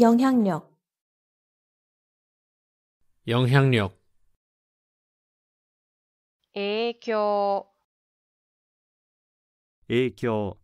영향력 영향력 影響影響